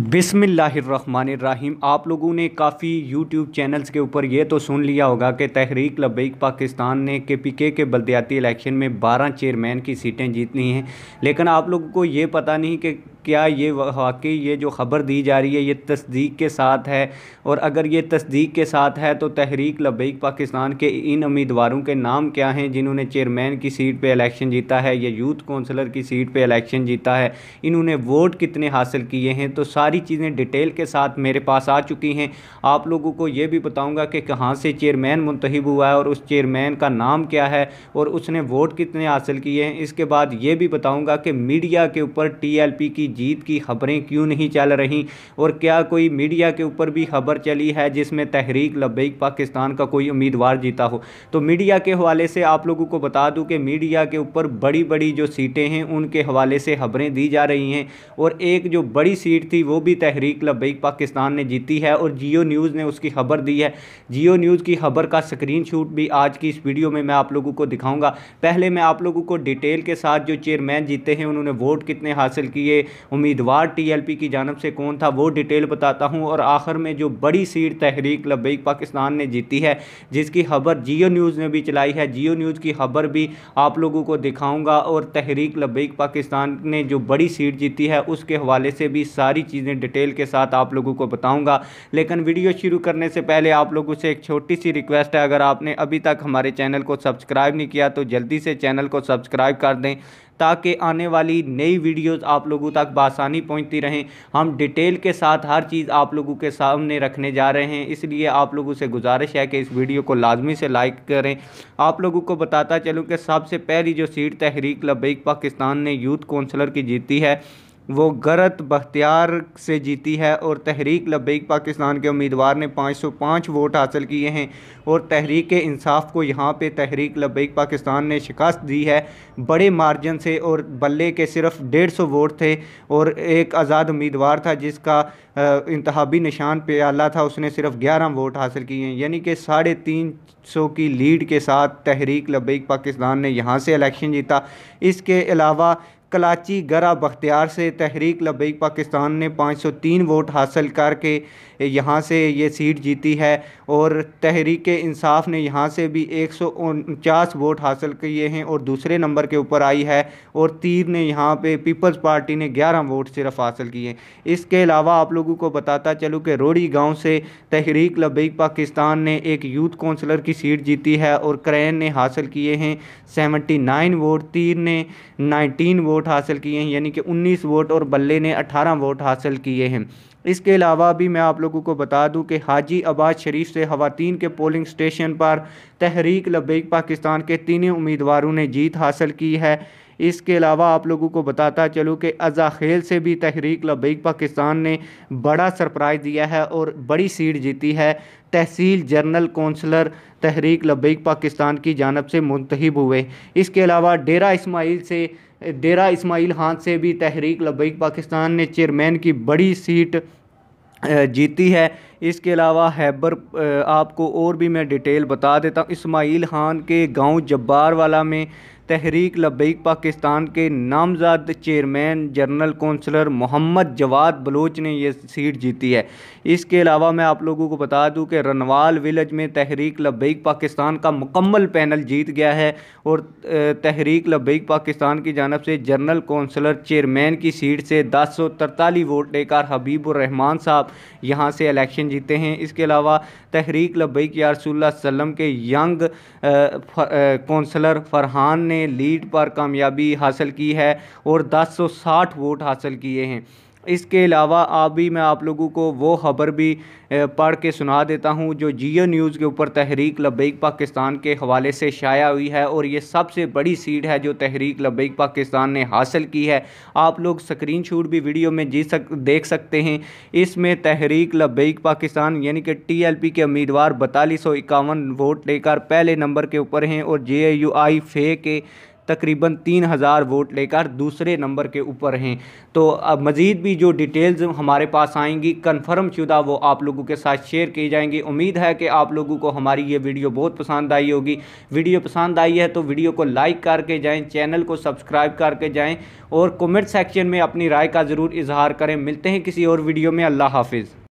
बिसमीम आप लोगों ने काफ़ी यूट्यूब चैनल्स के ऊपर ये तो सुन लिया होगा कि तहरीक लबैक पाकिस्तान ने के पी के के बलदयाती इलेक्शन में 12 चेयरमैन की सीटें जीतनी हैं लेकिन आप लोगों को ये पता नहीं कि क्या ये वाकई ये जो ख़बर दी जा रही है ये तस्दीक के साथ है और अगर ये तस्दीक के साथ है तो तहरीक लबैक पाकिस्तान के इन उम्मीदवारों के नाम क्या हैं जिन्होंने चेयरमैन की सीट पे इलेक्शन जीता है या यूथ काउंसलर की सीट पे इलेक्शन जीता है इन्होंने वोट कितने हासिल किए हैं तो सारी चीज़ें डिटेल के साथ मेरे पास आ चुकी हैं आप लोगों को ये भी बताऊँगा कि कहाँ से चेयरमैन मुंतब हुआ है और उस चेयरमैन का नाम क्या है और उसने वोट कितने हासिल किए हैं इसके बाद ये भी बताऊँगा कि मीडिया के ऊपर टी की जीत की खबरें क्यों नहीं चल रही और क्या कोई मीडिया के ऊपर भी खबर चली है जिसमें तहरीक लबैक पाकिस्तान का कोई उम्मीदवार जीता हो तो मीडिया के हवाले से आप लोगों को बता दूं कि मीडिया के ऊपर बड़ी बड़ी जो सीटें हैं उनके हवाले से खबरें दी जा रही हैं और एक जो बड़ी सीट थी वो भी तहरीक लबैक पाकिस्तान ने जीती है और जियो न्यूज़ ने उसकी खबर दी है जियो न्यूज़ की खबर का स्क्रीन भी आज की इस वीडियो में मैं आप लोगों को दिखाऊंगा पहले मैं आप लोगों को डिटेल के साथ जो चेयरमैन जीते हैं उन्होंने वोट कितने हासिल किए उम्मीदवार टीएलपी की जानब से कौन था वो डिटेल बताता हूँ और आखिर में जो बड़ी सीट तहरीक लबैक पाकिस्तान ने जीती है जिसकी खबर जियो न्यूज़ ने भी चलाई है जियो न्यूज़ की खबर भी आप लोगों को दिखाऊँगा और तहरीक लबैक पाकिस्तान ने जो बड़ी सीट जीती है उसके हवाले से भी सारी चीज़ें डिटेल के साथ आप लोगों को बताऊँगा लेकिन वीडियो शुरू करने से पहले आप लोगों से एक छोटी सी रिक्वेस्ट है अगर आपने अभी तक हमारे चैनल को सब्सक्राइब नहीं किया तो जल्दी से चैनल को सब्सक्राइब कर दें ताकि आने वाली नई वीडियोस आप लोगों तक बासानी पहुंचती रहें हम डिटेल के साथ हर चीज़ आप लोगों के सामने रखने जा रहे हैं इसलिए आप लोगों से गुजारिश है कि इस वीडियो को लाजमी से लाइक करें आप लोगों को बताता चलूँ कि सबसे पहली जो सीट तहरीक लबैक पाकिस्तान ने यूथ कौंसलर की जीती है वो गरत बख्तियार से जीती है और तहरीक लबैक पाकिस्तान के उम्मीदवार ने 505 वोट हासिल किए हैं और तहरीक इंसाफ को यहाँ पे तहरीक लबैक पाकिस्तान ने शिकस्त दी है बड़े मार्जिन से और बल्ले के सिर्फ डेढ़ सौ वोट थे और एक आज़ाद उम्मीदवार था जिसका इंतबी निशान पे आला था उसने सिर्फ ग्यारह वोट हासिल किए हैं यानी कि साढ़े तीन सौ की लीड के साथ तहरीक लब्बैक पाकिस्तान ने यहाँ से इलेक्शन जीता इसके अलावा कलाची गरा बख्तियार से तहरीक लबैक पाकिस्तान ने 503 वोट हासिल करके यहाँ से ये सीट जीती है और तहरीक इंसाफ ने यहाँ से भी एक वोट हासिल किए हैं और दूसरे नंबर के ऊपर आई है और तीर ने यहाँ पे पीपल्स पार्टी ने 11 वोट सिर्फ हासिल किए हैं इसके अलावा आप लोगों को बताता चलूँ कि रोड़ी गाँव से तहरीक लबैक पाकिस्तान ने एक यूथ कौंसलर की सीट जीती है और क्रैन ने हासिल किए हैं सेवेंटी वोट तीर ने नाइनटीन वोट वोट हासिल किए हैं यानी कि 19 वोट और बल्ले ने 18 वोट हासिल किए हैं इसके अलावा भी मैं आप लोगों को बता दूं कि हाजी आबाद शरीफ से खातन के पोलिंग स्टेशन पर तहरीक लबैक पाकिस्तान के तीनों उम्मीदवारों ने जीत हासिल की है इसके अलावा आप लोगों को बताता चलूँ कि अजाखेल से भी तहरीक लबैक पाकिस्तान ने बड़ा सरप्राइज़ दिया है और बड़ी सीट जीती है तहसील जनरल कौंसलर तहरीक लबैक पाकिस्तान की जानब से मुंतब हुए इसके अलावा डेरा इसमाइल से डेरा इसमाइल हाथ से भी तहरीक लबैक पाकिस्तान ने चेयरमैन की बड़ी सीट जीती है इसके अलावा हैबर आपको और भी मैं डिटेल बता देता हूँ इसमाइल खान के गांव जब्बार वाला में तहरीक लबैक पाकिस्तान के नामजद chairman general councillor Mohammad Jawad Baloch ने यह सीट जीती है इसके अलावा मैं आप लोगों को बता दूं कि रनवाल विलेज में तहरीक लबैक पाकिस्तान का मुकम्मल पैनल जीत गया है और तहरीक लबैक पाकिस्तान की जानब से जनरल कौंसलर चेयरमैन की सीट से दस सौ तरतालीस वोट लेकर हबीबुररहमान साहब यहाँ से इलेक्शन जीते हैं इसके अलावा तहरीक लबैक यारसोल्ला के यंग कौंसलर फरहान ने लीड पर कामयाबी हासिल की है और 1060 वोट हासिल किए हैं इसके अलावा आप भी मैं आप लोगों को वो खबर भी पढ़ के सुना देता हूँ जो जियो न्यूज़ के ऊपर तहरीक लबैक पाकिस्तान के हवाले से शाया हुई है और ये सबसे बड़ी सीट है जो तहरीक लबैक पाकिस्तान ने हासिल की है आप लोग स्क्रीन शूट भी वीडियो में जी सक देख सकते हैं इसमें तहरीक लबैक पाकिस्तान यानी कि टी एल पी के उम्मीदवार बतालीस सौ इक्यावन वोट लेकर पहले नंबर के ऊपर हैं और जे यू आई फे के तकरीबन तीन हज़ार वोट लेकर दूसरे नंबर के ऊपर हैं तो अब मज़ीद भी जो डिटेल्स हमारे पास आएंगी कन्फर्म शुदा वो आप लोगों के साथ शेयर की जाएंगी उम्मीद है कि आप लोगों को हमारी ये वीडियो बहुत पसंद आई होगी वीडियो पसंद आई है तो वीडियो को लाइक करके जाएँ चैनल को सब्सक्राइब करके जाएँ और कमेंट सेक्शन में अपनी राय का ज़रूर इजहार करें मिलते हैं किसी और वीडियो में अल्लाह हाफिज़